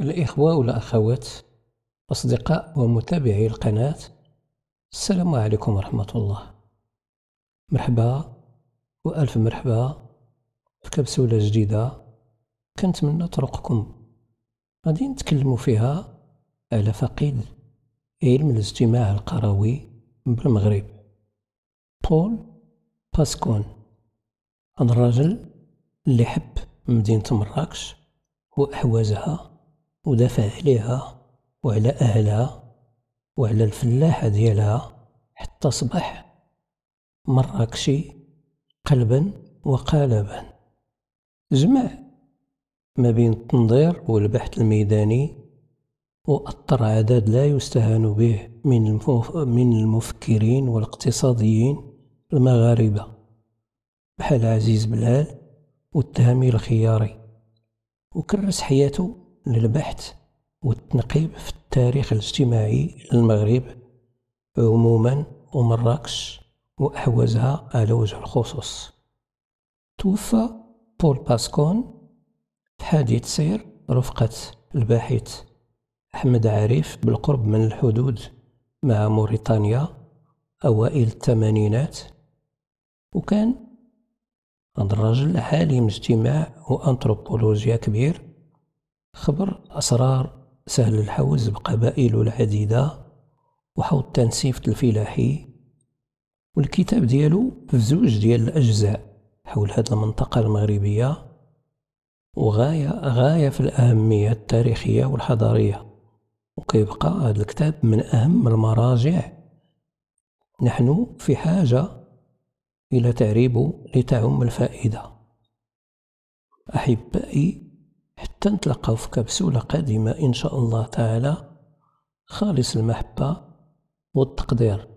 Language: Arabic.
الإخوة والأخوات أصدقاء ومتابعي القناة السلام عليكم ورحمة الله مرحبا وألف مرحبا في كبسولة جديدة كنتمنى طرقكم غادي نتكلموا فيها على فقيد علم الاجتماع القروي بالمغرب بول باسكون الرجل اللي حب مدينة مراكش وأحوازها ودافع عليها وعلى أهلها وعلى الفلاحة ديالها حتى صبح مراكشي قلبا وقالبا جمع ما بين التنظير والبحث الميداني وأطر عدد لا يستهان به من من المفكرين والاقتصاديين المغاربة بحال عزيز بلال والتهامي الخياري وكرس حياته للبحث والتنقيب في التاريخ الاجتماعي للمغرب عموما ومراكش وأحوازها على وجه الخصوص توفى بول باسكون في حادث سير رفقة الباحث أحمد عريف بالقرب من الحدود مع موريتانيا أوائل الثمانينات وكان هذا الرجل عالم اجتماع وأنتروبولوجيا كبير خبر أسرار سهل الحوز بقبائل العديدة وحوض تنسيفة الفلاحي والكتاب ديالو في زوج ديال الأجزاء حول هذه المنطقة المغربية وغاية غاية في الأهمية التاريخية والحضارية وكيبقى هذا الكتاب من أهم المراجع نحن في حاجة إلى تعريبه لتعم الفائدة أحبائي حتى نتلقاو في كبسولة قادمة إن شاء الله تعالى خالص المحبة والتقدير